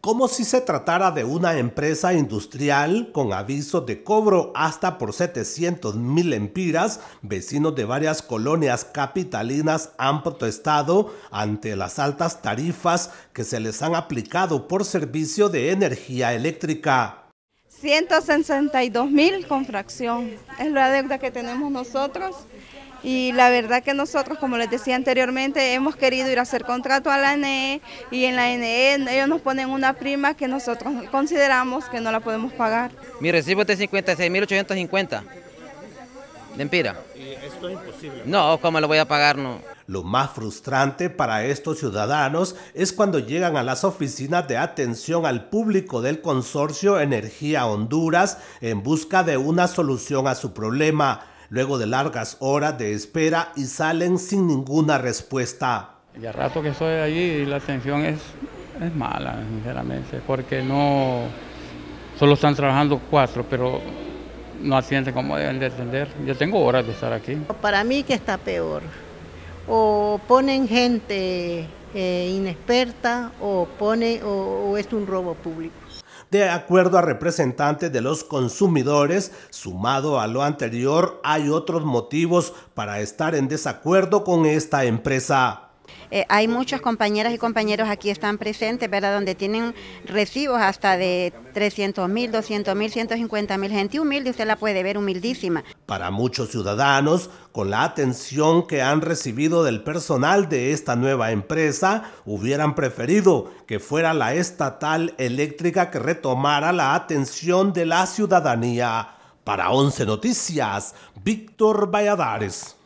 como si se tratara de una empresa industrial con aviso de cobro hasta por 700 mil empiras, vecinos de varias colonias capitalinas han protestado ante las altas tarifas que se les han aplicado por servicio de energía eléctrica. 162 mil con fracción es la deuda que tenemos nosotros y la verdad que nosotros, como les decía anteriormente, hemos querido ir a hacer contrato a la NE y en la NE ellos nos ponen una prima que nosotros consideramos que no la podemos pagar. Mi recibo es de 56.850 de Empira. esto es imposible? No, ¿cómo lo voy a pagar? No. Lo más frustrante para estos ciudadanos es cuando llegan a las oficinas de atención al público del consorcio Energía Honduras en busca de una solución a su problema, luego de largas horas de espera y salen sin ninguna respuesta. Ya rato que estoy allí la atención es, es mala, sinceramente, porque no, solo están trabajando cuatro, pero no atienden como deben de atender. Yo tengo horas de estar aquí. Para mí que está peor o ponen gente eh, inexperta o, pone, o es un robo público. De acuerdo a representantes de los consumidores, sumado a lo anterior, hay otros motivos para estar en desacuerdo con esta empresa. Eh, hay muchos compañeras y compañeros aquí están presentes, ¿verdad? Donde tienen recibos hasta de 300 mil, 200 mil, 150 mil. Gente humilde, usted la puede ver humildísima. Para muchos ciudadanos, con la atención que han recibido del personal de esta nueva empresa, hubieran preferido que fuera la estatal eléctrica que retomara la atención de la ciudadanía. Para 11 Noticias, Víctor Valladares.